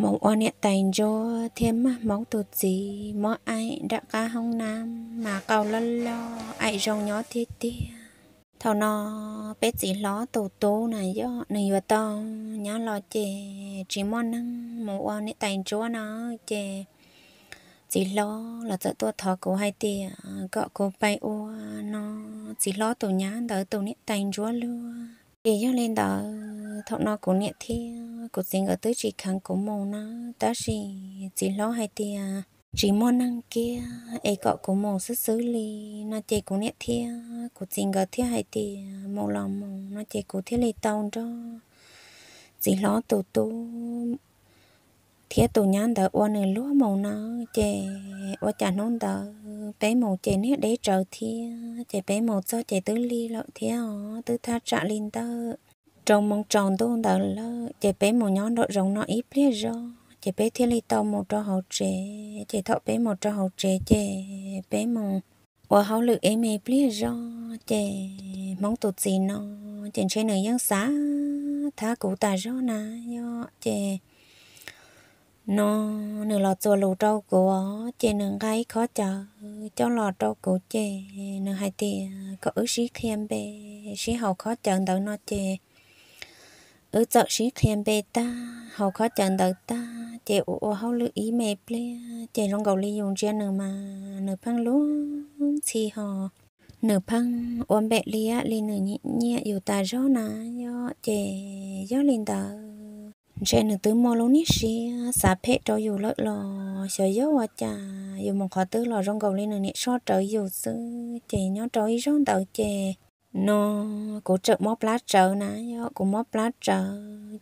mong oan hiện tại cho thêm máu tụt gì mong ai đã ca hông nam mà cầu lo lo ai rong nhỏ thiết tia thầu nó bé chỉ ló tổ tố này do này vừa to nhá lo chè chỉ mong năng mong oan hiện tại cho nó chè chỉ lo là tự tôi thọ cổ hai tia cọ cổ bay ô nó chỉ lo tổ nhá đỡ tổ hiện tại cho luôn ý cho nên đó thọ nó cũng nhẹ thì cũng dính ở tới chỉ kháng của mồ nó đó chỉ chỉ lo hay thì chỉ món năng kia ấy cọ của mồ xuất xử lý nó chỉ cũng nhẹ thì cũng dính ở thế hay thì mồ lòng mồ nó chỉ cũng thế lấy tàu đó chỉ lo tổ tu thế tụ nhân đó ô được lúa màu nó chè ô chả nón đó bé màu chè nét để trở thiết chè bé màu cho chè tứ ly lọ thiết ó ờ, tứ tha trả linh đó trồng mong tròn tôi đó là chè bé màu nhón đó rồng nó ít biết rồi chè bé thiết ly tàu màu cho hậu trẻ chè thọ bé màu cho hậu trẻ chè bé màu ô hậu lực em ấy biết rồi chè mong tụt gì nó chè trên này dân xã thá cụ ta rồi nà yo chè nó nửa lọ chùa lù trâu của chê nửa gáy khó chờ cho lọ trâu của chê nửa hai tì có ước sĩ thêm bê sĩ hậu khó chờ đợi nó chê ứ chợ sĩ khen bê ta hậu khó chờ đợi ta chê ủ ủ hậu lưu ý mê ple chê long gầu ly dùng chê nửa mà nửa phăng luôn thì họ nửa phăng ôm bẹ ly á ly nửa nhẹ nhẹ dù ta gió nà gió chê gió lên đời sẽ nữa từ mò lâu nít xí xả phê cho dù lợi lò sợ yếu hoa cha dù một khó tư lò rong cầu lên nữa nè so trở dù sư chè nhó trở ý rong tàu chè nó cố trợ móp lá trở ná yo cố móp lá trở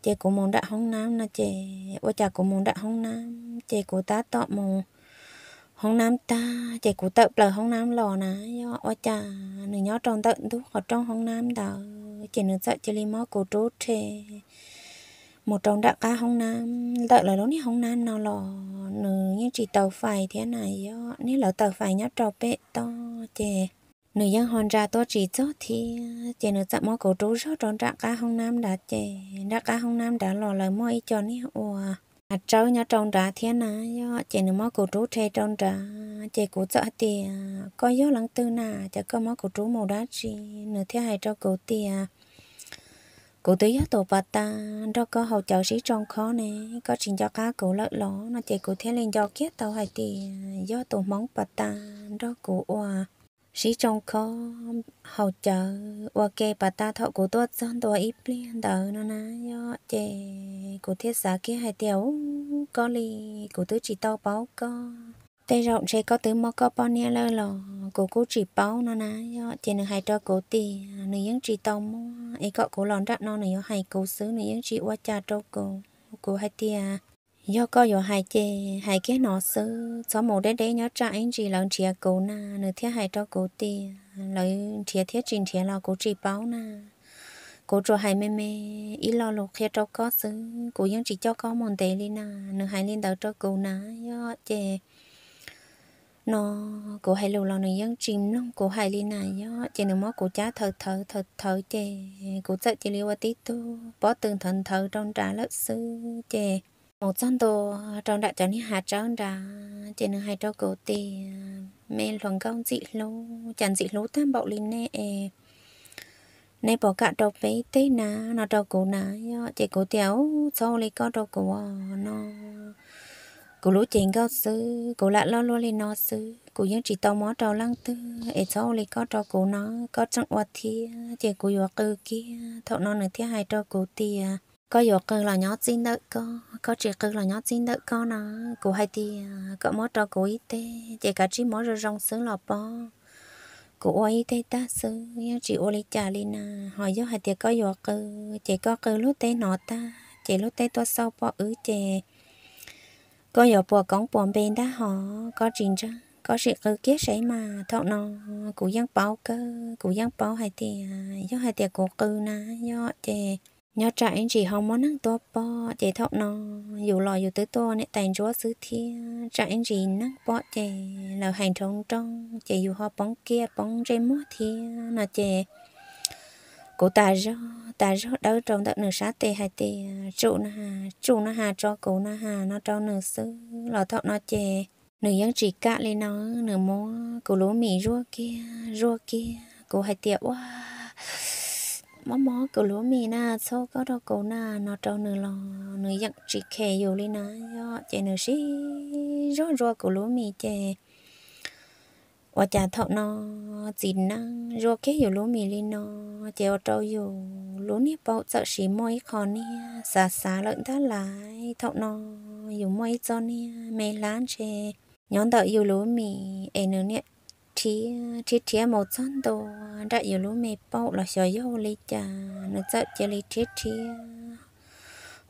chè cố mong đã hông nam nà chè hoa cha cố mong đã hông nam chè cố tá tọ mồ, hông nam ta chè cố tập lờ hông nam lò ná yo hoa cha nữa nhó tròn tận tu họ trong hông nam đó chè nữa sợ chè li mò cố trú chè một trong đã cá hông nam đợi là lúc này hông nam nó lò nữ như chỉ tàu phải thế này đó nếu là tàu phải nhá trò bệ to chè nữ dân hòn ra to chỉ cho thì chè nữ tập mò cổ trú rót tròn đã cá hông nam đã chè đã cá hông nam đã lò lời mò ý cho ní ủa à. hạt trâu nhá tròn đã thế này đó chè nữ mò cổ trú tre tròn đã chè cổ sợ thì có gió lắng tư nà chả có mò cổ trú màu đá chỉ nữ thế hai cho cổ tiền cụ tứ giác tổ bà ta đó có hậu cháu sĩ trong khó nè có trình cho cá cụ lợi ló nó chỉ cụ thế lên do kiết tàu hải tì do tổ móng bà ta đó cụ hòa sĩ trong khó hậu cháu hòa kê bà ta thọ cụ tốt dân tổ ít liền đỡ nó ná do chè cụ thiết giá kia hai tiểu có lì cụ tứ chỉ tao báo con tay rộng sẽ có từ mò có bao nhiêu lơ lò cô cố chỉ bao nó ná thì nó hay cho cố tì nó vẫn chỉ tông ấy có cố lòn ra nó này hay cố xứ nó vẫn chỉ qua cha cho cố, cố hay tia do có yo hay chê hay cái nó xứ xó mồ đấy đấy nhớ trả anh chị lần chia cố na nó thiết hay cho cố tì lấy chia thiết trình chia là cố chỉ bao na cố cho hai mẹ mẹ ý lo lục khi cho có xứ cố vẫn chỉ cho có một tệ đi na nó hay lên đầu cho cố ná do chê nó cô hay lâu lâu này dân chim nó cô hay lên này nhá chị nếu mà cô cha thở thở thở thở chè cô sợ chỉ liêu tí tu bỏ từng thần thở trong trà lớp sư chè một trăm đô trong đại cho ni hạt trắng ra chị nếu hai cho cô tì mẹ luồng công dị lô chẳng dị lô tam bảo lên nè này bỏ cả đầu bé tê ná nó đầu cổ ná chỉ cổ tiếu sau lấy có đầu cổ nó cô lú chèn gót sư cô lại lo lo lên nó sư cô những chỉ tao mó trò lăng tư ế sau lấy có trò cô nó có trong oa thi chỉ cô vừa cơ kia thọ nó nữa thế hai trò cô tia có vừa cơ là nhỏ xin đỡ có có chỉ cơ là nhỏ xin đỡ có nó cô hai tia có mó trò cô ít tê chỉ cả chỉ mó rồi rong sướng lọp bò cô ấy tê ta sư nhưng chỉ ô lấy trà lên à hỏi do hai tia có vừa cơ chỉ có cơ lú tê nó ta chỉ lú tê tôi sau bỏ ứ chè có giờ bùa cống bùa bên đó họ có trình ra có sự cơ kết sấy mà thọ nó cũng giang báo cơ cũng giang báo hay thì do hay thì cũng cơ na do thì nhớ anh chỉ không muốn năng to bò, thì thọ nó dù lò dù tới to nên tài chúa xứ thiên anh chỉ năng bò thì là hành trong trong chỉ dù họ bóng kia bóng rê mua thì là chỉ cô ta rõ ta rõ đó trong tận nửa sát tê hai tê trụ nó hà trụ nó hà cho cô nó hà nó cho nửa sư lò thọ nó chè nửa dân chỉ cạ lên nó nửa mô cô lúa mì rua kia rua kia cô hai tiệu quá mó mó cô lúa mì na sau có đâu cô na nó cho nửa lò nửa dân chỉ khè dù lên nó do chè nửa xí rõ rua cô lúa mì chè 我家头呢，今呢，若给有路米里呢，就招有路呢，包着是每口呢，啥啥冷得来，头呢，有每招呢，没懒些，nhóm đợi 有 lúa mì, ấy nữa nè, thì thì thì một chân đồ, đã 有路米包了小油里家，那这这里提提。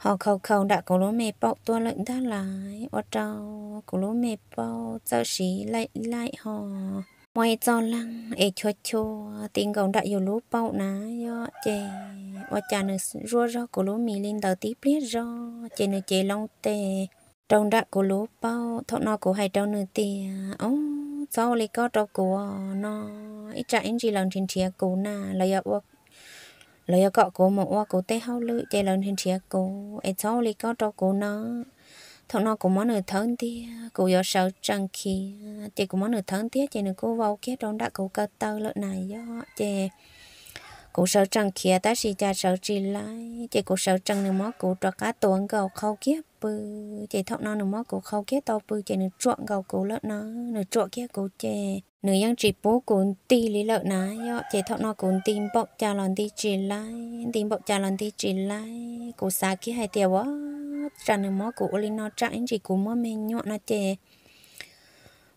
họ khâu khâu đã có lúa mẹ bọc tua lợn ra lại ở trâu có lúa mẹ bọc cho xí lại lại họ ngoài cho lăng ê cho cho tiếng gồng đã nhiều lúa bọc ná yo chè ở cha nữ rua rau có lúa mì lên đầu tiếp biết rau chè nữ chè long tè trong đã có lúa bọc thọ nó của hai trâu nữ tè ô sau lấy có trâu của nó ít chạy anh chỉ lần trên chia của na lấy yo lo yo cọ cô mà qua cô té hao lư chạy lên trên chia cô ai cháu li có cho cô nó thọ nó cô món nửa thân tia cô giờ sợ trăng khi chị cô món nửa thân tia chạy nửa cô vào kia trong đã cô cơ tơ lợn này do chị cô sợ trăng kia ta si cha sợ chi lại chị cô sợ trăng nửa mó cô cho cá tuần cầu khâu kia bự chị thọ nó nửa mó cô khâu kia to bự chị nửa chuộng gầu cô lợn nó nửa chuộng kia cô chị nữ yang chỉ bố cuốn ti lý lợ ná yo chế thọ nó cuốn tim bọc cha lon ti chỉ lại tim bọc cha lon ti chỉ lại cụ xa kia hai tiêu quá trả nửa mó cụ lý nó chạy chỉ cụ mó mình nhọ nó chế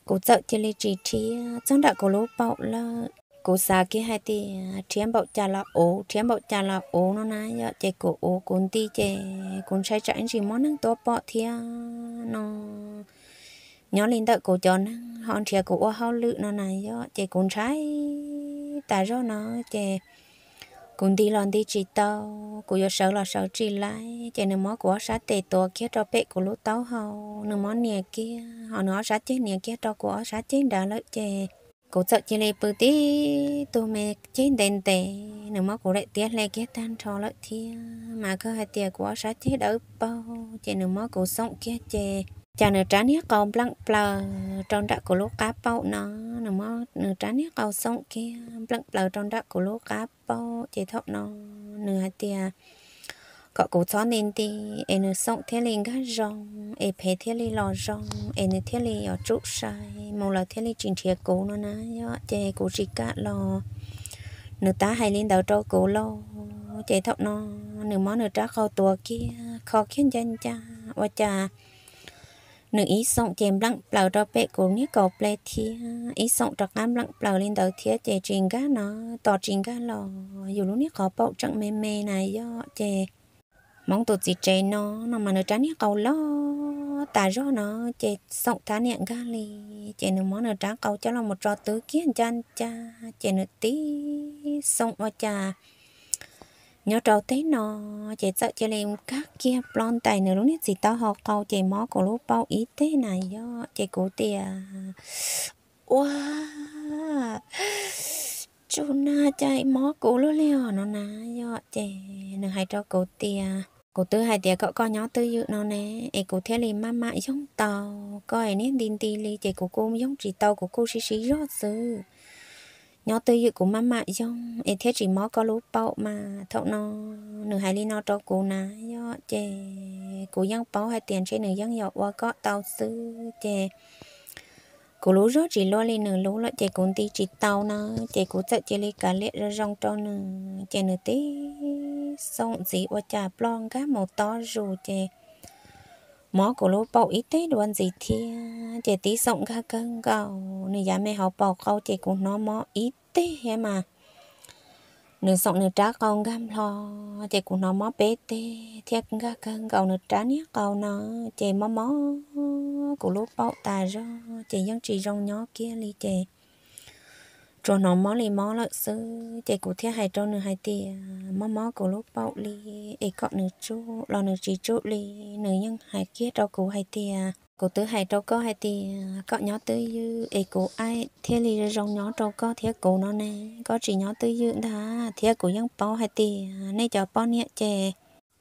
cụ sợ chế lý chỉ thi trong đã cụ lố bọc là cụ xa kia hai ti thiếm bọc cha là ố thiếm bọc cha là ố nó ná yo chế cụ ố cuốn ti chế cuốn sai chạy chỉ mó năng tốt bọc thia nó nhớ lên đợi cô chọn họ thì à, cô ô hao lự nó này do chị cũng trái tại do nó chị cũng đi lon đi chị tao cô yo sợ là sợ chị lại chị nên mó của sát tề tổ kia cho bệ của lúc tao hao nên mó nè kia họ nó sát chết nè kia cho của sát chết đã lợi chị cô sợ chị lấy bự tí tôi mẹ chết đền tệ nên mó của lại tiếc lấy kia tan cho lợi thia mà cứ hai tiền của sát chết đỡ bao chị nên mó của sống kia chị cha nửa trái nhé cầu blanc plờ trong đã của lô cá bao nó nó mà nửa trái nhé cầu sông kia blanc plờ trong đã của lô cá bao chỉ thóc nó nửa tia có cổ chó nên đi em nửa sống thế linh gắt rong em phải thế linh lò rong em nửa thế liền ở trụ sai mong là thế linh chuyện thiệt cố nó nè do chè cố chỉ cả lò nửa tá hai linh đầu trâu cố lò chỉ thóc nó nửa món nửa trái cầu tua kia khó khiến chân cha và cha nữ ý sống chém lặng bào đó bé cũng như cậu bé thia ý sống trọc ngắm lặng bào lên đầu thia chè trình cá nó tỏ trình cá lò dù lúc nít khó bậu chẳng mê mê này do chè mong tụt gì chè nó nó mà nó tránh như cậu lo ta do nó chè sống cá niệm cá lì chè nó món nó tráng cậu cho là một trò tứ kiến chan cha chè nó tí sống vào cha nhớ trâu thấy nó chị sợ chị làm các kia plon tay nữa lúc nít chị tao học câu chị mó của lúc bao ý thế này do chị cố tiền wow chú na chạy mó cũ luôn leo nó ná do chị nửa hai trâu cố tiền cô tư hai tiệc cậu con nhỏ tư dự nó nè em cô thế liền mà mãi giống tàu coi nên tin tin lì chị của cô giống chị tàu của cô xí xí rót sư nhỏ tư dự của má mama giống em thế chỉ mó có lúc bao mà thọ nó nữ hai ly nó cho cô ná do chè cô dân bao hai tiền trên nữ dân dọc qua có tàu sư chè cô lú rớt chỉ lo lên nữ lú lại chè cũng tí chỉ tàu nó chè cũng sợ chè lấy cả lệ ra rong cho nửa chè nữ tí xong gì qua trà plong cá màu to rồi chè mó của lô bầu ít tết luôn gì thi, chị tí sống ga cân gầu nên giá mẹ họ bầu câu chị cũng nó mó ít tết he mà nửa sống nửa trá con gam lo chị cũng nó mó bé tết thiệt ga cân gầu nửa trá nhé cầu nó chị mó mó của lô bầu ta ra, chị dân trì rong nhỏ kia ly chị cho nó mó li mó lợn sư để cụ thiết hai cho nữa hai tì mó mó cổ lúc bậu li, ấy cọ nữa chú lo nữa chỉ chú li, nửa nhân hai kia cho cụ hai tì cụ tứ hai cho có hai tì cọ nhỏ tứ dư ấy cụ ai thiết li rong nhỏ cho có thiết cụ nó nè có chỉ nhỏ tứ dư đã thiết cụ nhân bao hai tì nay cho bao nhẹ chè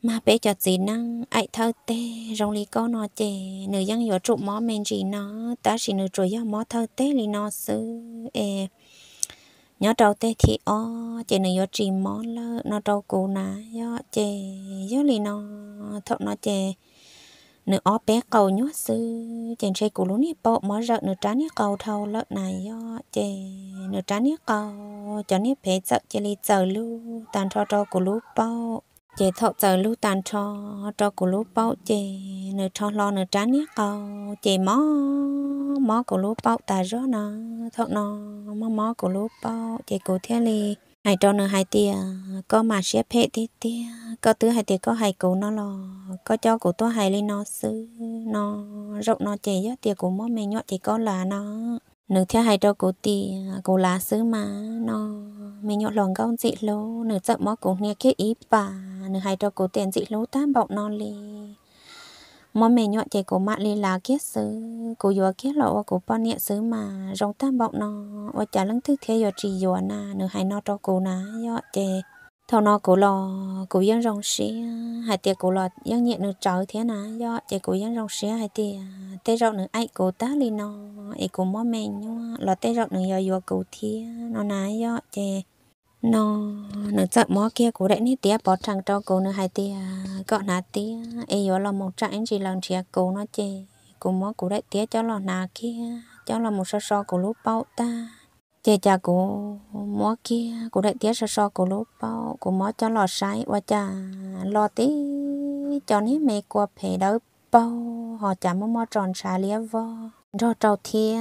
mà bé cho gì năng ai thơ tê rong li có nó chè nửa nhân yếu trụ mó men gì nó ta chỉ trụ chuối mó thơ tê li nó sư e nhớ trâu tê thì ó chị này do chim món lơ nó trâu cù ná do chè do lì nó thọ nó chè nửa ó bé cầu nhớ sư chèn chơi cù lún đi bộ mó rợ nửa trá nhớ cầu thâu lợ này do chè nửa trá nhớ cầu cho nhớ bé sợ chè lì chờ lu tàn cho trâu cù lú bao chè thọ chờ lu tàn cho trâu cù lú bao chè nửa cho lo nửa trá nhớ cầu chè mó mó cổ lúa bao ta rõ nó thọ nó mó mó cổ lúa bao chạy cổ thế li hai trâu nữa hai tia có mà xếp hệ tí tia có thứ hai tia có hai cụ nó lo có cho cổ tôi hai li nó sư nó rộng nó chỉ gió tia cổ mó mẹ nhọ chỉ có là nó nữ theo hai trâu cổ tia cổ lá sư mà nó mẹ nhọ lòng gấu dị lô nữ giận mó cổ nghe kia ý bà nữ hai trâu cổ tiền dị lô tám bọc nó li món mẹ nhọn chạy của mẹ lên là kết sứ của vừa kết lộ của bọn nhẹ sứ mà rong tam bọc nó và trả lưng thức thế giờ chỉ vừa na nửa hai nó cho cụ nà nhọ chè thầu nó của lò của dân rong xí hai tiệc của lò dân nhẹ nửa trời thế nà do chè của dân rong xí hai tiệc tê rộng nửa ai của ta lên nó ấy của món mẹ nhọ lò tê rộng nửa giờ vừa của thế nó nà do chè nó nó chậm mó kia cố đấy nít tía bỏ trăng cho cô nữa hai tía gọi nà tía ấy rồi là một trại chỉ lần chia cô nó chê cô mó cố đấy tía cho là nà kia cho là một so so của lúc bao ta chê cha của mó kia cố đấy tía so so của lúc bao của mó cho lò sai và cha lo tí cho nít mẹ của phê đâu bao họ chả mó mó tròn xà lia vo rồi trâu thia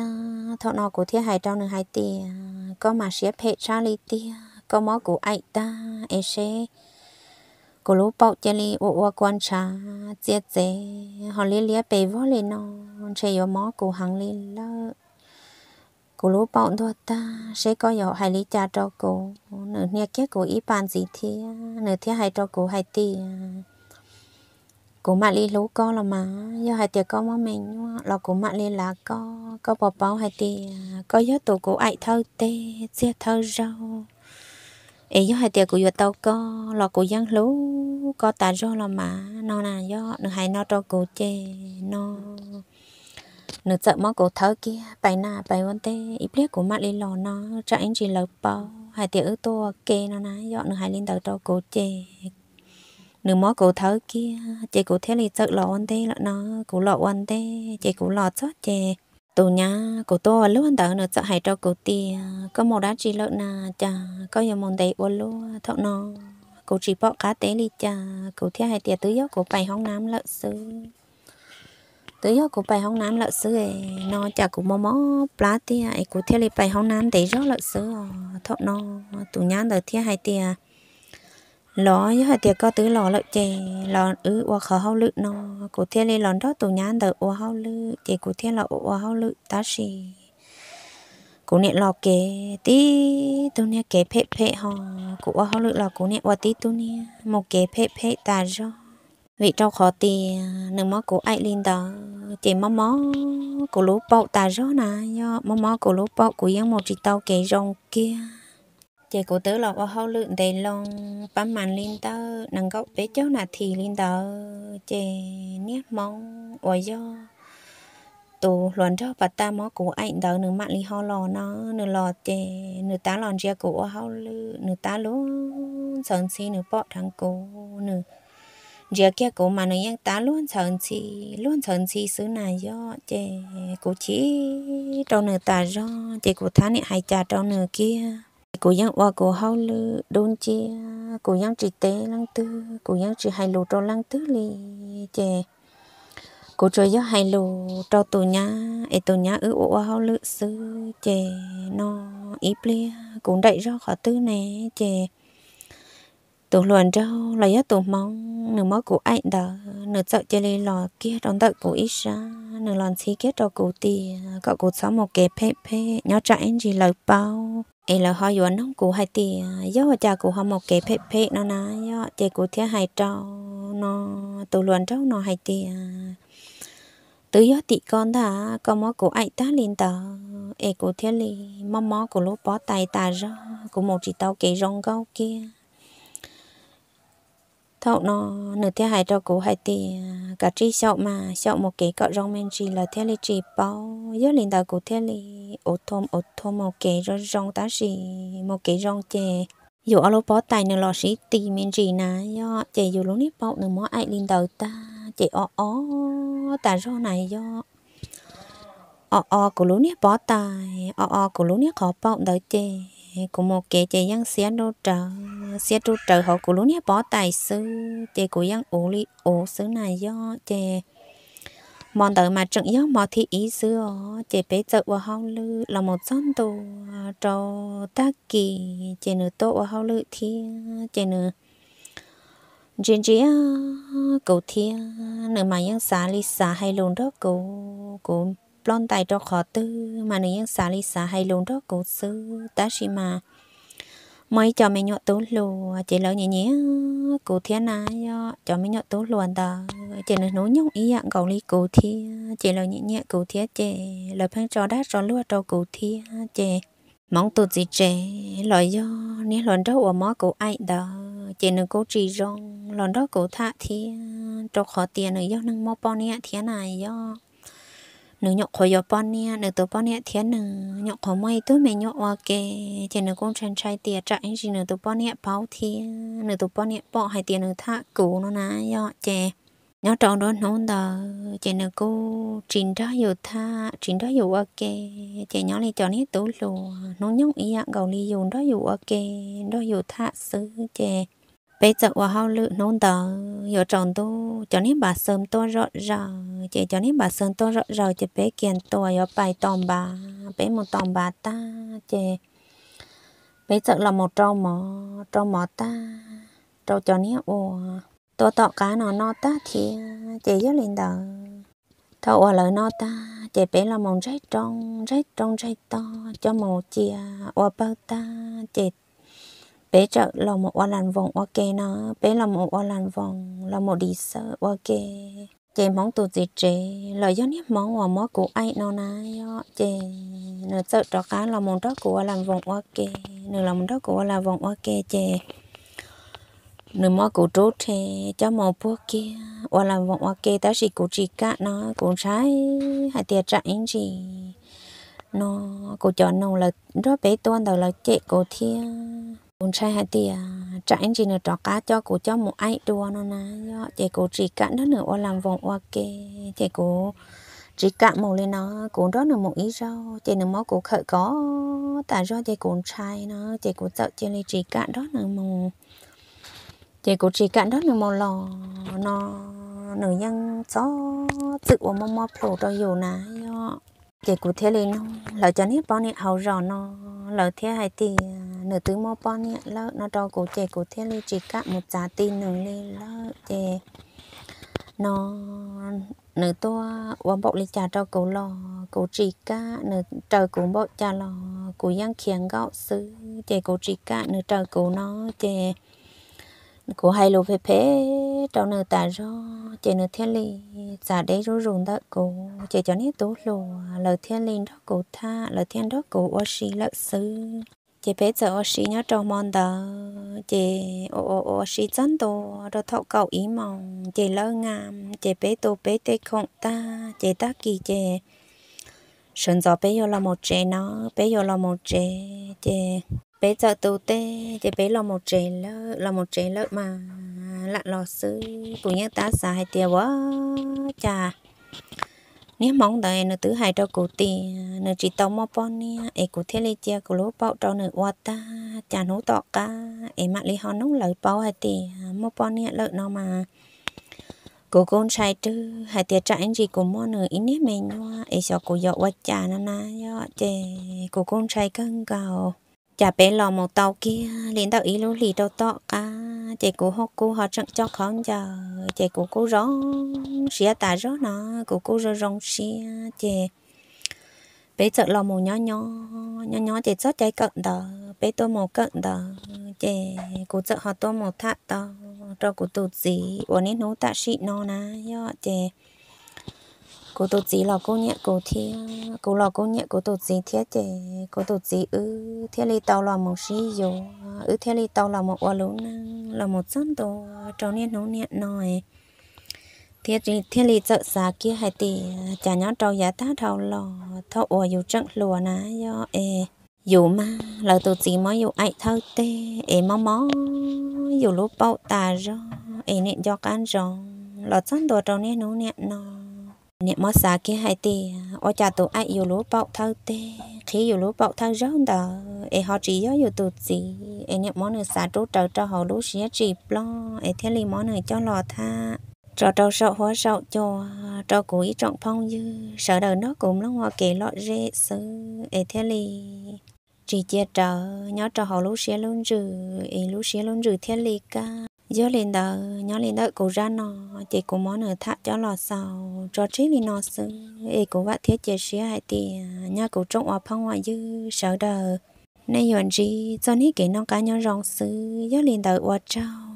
thọ nọ của thia hai trâu nữa hai tía có mà xếp hệ xa ly tía có mó của ai ta ấy sẽ cô lú bọc chê li ô ô quan trà chia chê họ li lia bề vô li nó chê có mó của hàng li lơ cô lú bọc đua ta sẽ có yếu hai li cha cho cô nửa nhà kia cô ý bàn gì thì nửa thế hai cho cô hai tì cô mặc li lú có là mà do hai tiệc có mó mình là cô mặc li là có có bỏ bao hai tì có yếu tụ cô ai thâu tê chia thâu rau ấy do hai tiệc của vợ tàu có lọ của giang lú có tà do là mà nó là do nó hay nó cho cụ chê nó nó sợ mó cổ thở kia bài nà bài vấn tê ít biết của mặt lên lò nó cho anh chỉ lợp bao hai tiệc ước tua kê nó nói do nó hay lên tàu cho cụ chê nửa mó cổ thở kia chị cụ thế thì sợ lọ ăn tê là nó cụ lọ ăn tê chị cụ lọ chót chè tụ nhá cổ tô lúc anh tới nó sợ hay cho cổ ti à, có một đá chỉ lợn nà chả có nhiều món đầy uốn lúa thọ nó cổ chỉ bỏ cá tế đi chả cổ thiết hay tiệt tứ yếu cổ bày hóng nám lợn sư tứ yếu cổ bày hóng nám lợn sư nó chả cổ mò mò plá tia cổ thiết đi bày hóng nám để rót lợn sư ờ, thọ nó tụ nhá đời thiết hay tiệt lò như hạt tiệc co tứ lò lợi chè lò ứ qua khờ hao lự nó cụ thiên lên lò đó tù nhán đỡ qua hao lự chè cụ thiên là qua hao lự ta xì cụ niệm lò kề tí tu nia kề phê phê họ cụ qua hao lự lò cụ niệm qua tí tu nia một kề phê phê ta rồi vị trâu khó tì nương mó cụ ai lên đó chè mó mó cụ lú bậu ta rõ nà do mó mó cụ lú bậu cụ yên một chỉ tàu kề rong kia chị cô tớ lọ bao hậu lượn để lòng bám màn lên tớ nàng góc bé cháu nà thì lên tớ chị nét mong ủa do tù luận cho bà ta mó cổ ảnh tớ nửa mạng lì ho lò nó nửa lò chị nửa tá lòn chia cổ hậu lượn nửa tá luôn sơn xì nửa bọ thằng cổ nửa giờ kia cổ mà nó yên ta luôn sờn chi luôn sờn chi xứ này do chè cổ chỉ trong nửa ta do chè cổ thá này hay trà trong nửa kia cô yang qua à, cô hao lư đôn chi à, cô yang chỉ tế lăng tư cô yang chỉ hai lô cho lăng tư li chè cô chơi gió hai lô cho tù nhá ấy tù nhá ư ô hao lư sư chè nó ít ple cũng đại ra khỏi tư nè chè tù luận rau là gió tù mong nửa máu của anh đó nửa sợ chơi lì lò kia trong đợi của ít ra nửa lần xí kết cho cụ tì cậu cụ sáu một cái phê phê nhỏ chạy gì chỉ lời bao ấy là họ yuan nông cụ hay thì do cha cụ họ một cái phê phê nó na do chị cụ thế hay cho nó tụ luận trâu nó hay thì à. tứ do tị con ta con mó cụ ai ta lên tờ ấy cụ thế li mó mó cụ lỗ bó tay tà ra cụ một chỉ tao cái rong câu kia thọ nó nửa thế hai cho cụ hai tỷ à, cả trí sợ mà sợ một cái cọ rong men chỉ là thế là chỉ bao giờ linh đầu cụ thế là ổ thôm ổ thôm một cái rong rong ta gì một cái rong chè dù alo bó tài nửa lò sĩ tì men chỉ ná do chè dù lúc nít bao nửa mỏ ai linh đầu ta chè ó ó ta rong này do ó ó của lúc nít bó tài ó ó của lúc nít khó bao đợi chè cũng một kẻ chị dân xe đô trợ xe đô trợ họ cũng luôn nhé bỏ tài sư chị của dân ổ li ổ sư này do chị mòn tới mà chẳng yếu mò thì ý xưa chị bé chợ và hao lư là một dân đồ trâu ta kỳ chị nữ tô và hao lư thì chị nữ chuyện chị cậu thi nữ mà dân xả li xả hay luôn đó cậu cậu lon tay cho khó tư mà nữ nhân xả lý xả hay luôn đó cổ sư ta xì mà mấy cho mấy nhọ tú lùa chỉ lỡ nhẹ nhẹ cụ thiên à, na do cho mấy nhọ tú luôn ta chỉ là nấu nhung ý dạng cầu lý cụ thiên chỉ lỡ nhẹ nhẹ cụ thiên chỉ lỡ phăng cho đá cho lúa cho cụ thiên chỉ mong tụt gì trẻ lời do nếu lần đó của mó cụ ai đó chỉ nên cố trì rong lần đó cụ thạ thì cho khó tiền ở do năng mò bò nhẹ thiên này do nữ nhọ khỏi giờ bọn nè nữ tớ bọn nè thiên nữ nhọ khỏi mây tớ mẹ nhọ hoa kê chỉ nữ con trai trai tiệt trả anh chỉ nữ nè báo thiên nữ tớ bọn nè bỏ hai tiền nữ thả cũ nó ná nhọ chè tròn đó nó tờ chỉ nữ cô trình ra dù tha trình ra dù hoa kê chỉ nhọ này cho nét nó nhóc ý gầu ly đó dù hoa đó dù thả xứ chè bây giờ qua hao lự nôn tờ giờ tròn tu cho nên bà sớm to rõ rõ chị cho nên bà sớm to rõ rõ chị bé kiện to giờ bài tòm bà bé một tòm bà ta chị bây giờ là một trâu mỏ trâu mỏ ta trâu cho nên ồ tôi tọ cá nó nó ta thì chị rất lên tờ thâu ở lời nó ta chị bé là một rách trong rách trong rách to cho một chị ở bao ta chị bé chợ là một oan lan vòng ok nó bé là một oan lan vòng là một đi sợ ok chị món tụt gì chị là do nếp mong và món của ai nó nấy chị nửa sợ đó cá là một đó của oan làm vòng ok nửa là một đó của oan là vòng ok chị nửa món của trú thì cho một bữa kia oan làm vòng ok ta chỉ của chị cả nó cũng trái hay tiệt trạng gì nó của chọn nó là đó bé tuân đầu là chị của thiên ôn sai hạt thì à, tránh gì nữa trọ cá cho cô cho một ai đua nó na chị cô chỉ cạn đó nữa ô làm vòng ok kê chị cô chỉ cạn một lên nó cũng đó là một ý rau chị nó máu cô khởi có tại do chị cũng trai nó chị cũng sợ chị lấy chỉ cạn đó là một chị cũng chỉ cạn đó là một lò nó nữ nhân gió tự ôm mò phổ cho dù nà cái cụ thể lên lỡ cho nên bọn này hậu rõ nó lỡ thế hay thì à, nửa tứ mô bọn này lỡ nó cho cụ trẻ cụ thế lên chỉ cả một giá tiền nửa lên lỡ thì nó nửa tua à, quan bộ lên trả cho cụ lò cụ chỉ cả nửa trời cụ bộ trả lò cụ giang khiêng gạo xứ trẻ cụ chỉ cả nửa trời cụ nó thì cô hay lô phê phê trong nơi ta rõ chị nơi thiên lý giả đấy rú rùn đó cô chị cho nên tốt lô lời thiên lý đó cô tha lời thiên đó cô ô xí lợi sư chị bé giờ ô xí nhớ trong mòn đó chị ô ô ô xí chân đồ rồi thọ cầu ý mong chị lỡ ngam chị bé tô bé tê không ta chị ta kỳ chị sơn gió bé giờ là một trẻ nó bé giờ là một trẻ chị bé giờ tù tê thì bé là một trẻ lỡ là một trẻ lỡ mà lặn lò sư của nhớ ta xả hai tia quá chà nếu mong đợi nó tứ hai cho cụ tì nó chỉ tông mò pon nè ấy cụ thế lê chia cụ lố bao cho nó qua ta chà nấu tọ ca ấy mặt lê hòn nấu lời bao hai tì mò pon nè lợ nó mà cụ con trai chứ hai tia trai anh gì cũng mua nữa ít nét mình nữa ấy sợ cụ dọa qua chà nó na dọ chè cụ con trai cưng cầu chả bé lò một tàu kia lên tàu ý lũ lì tàu to cả chạy cố hốc cố họ chẳng cho con giờ chạy cố cố rõ xía tà rõ nó cố cố rõ rong xía chạy bé chợ lò một nhỏ nhỏ nhỏ nhỏ chạy chót chạy cận đó bé tôi một cận đó chạy cố chợ họ tôi một thắt đó rồi cố tụt gì ổn nên nó tạ xị nó ná yo chạy cô tổ chí là cô nhẹ cô thia cô là cô nhẹ cô tổ chí thia chị cô tổ chí ư thia li tàu là một sĩ dụ ư thia li tàu là một quả lũ là một dân tổ cho nên nó nhẹ nói thia li thia li chợ xa kia hay tì chả nhớ trâu giá ta thầu lò thầu ủa dù trăng lùa ná do e dù mà là tổ chí mới dù ai thâu tê e mó mó dù lúc bao tà rồi e nè do can rồi là dân tổ cho nên nó nhẹ nói nè mà xa kia hai tê ở cha tụ ai yêu lúa bọc thao tê khi yêu lúa bọc thao rất đó em họ chỉ nhớ yêu tụ gì em nè món này xa trú trở cho họ lúa xía chỉ lo em thế li món này cho lò tha trò trò sợ hóa sợ cho trò cúi trọng phong dư sợ đời nó cũng lắm hoa kể lọ rễ sứ em thế li chỉ chia trở nhớ cho họ lúa xía luôn rừ em lúa xía luôn rừ thế li ca giờ lên đó nhớ lên đó cô ra nó chị cô món ở thắt cho lò sao cho trí lên nó xứ ê cô vợ thiết chế sĩ hại thì nhà cô trông ở phong ngoài dư sợ đời nay yon gì cho ní kể nó cá nhau rong xứ giờ lên đó qua trao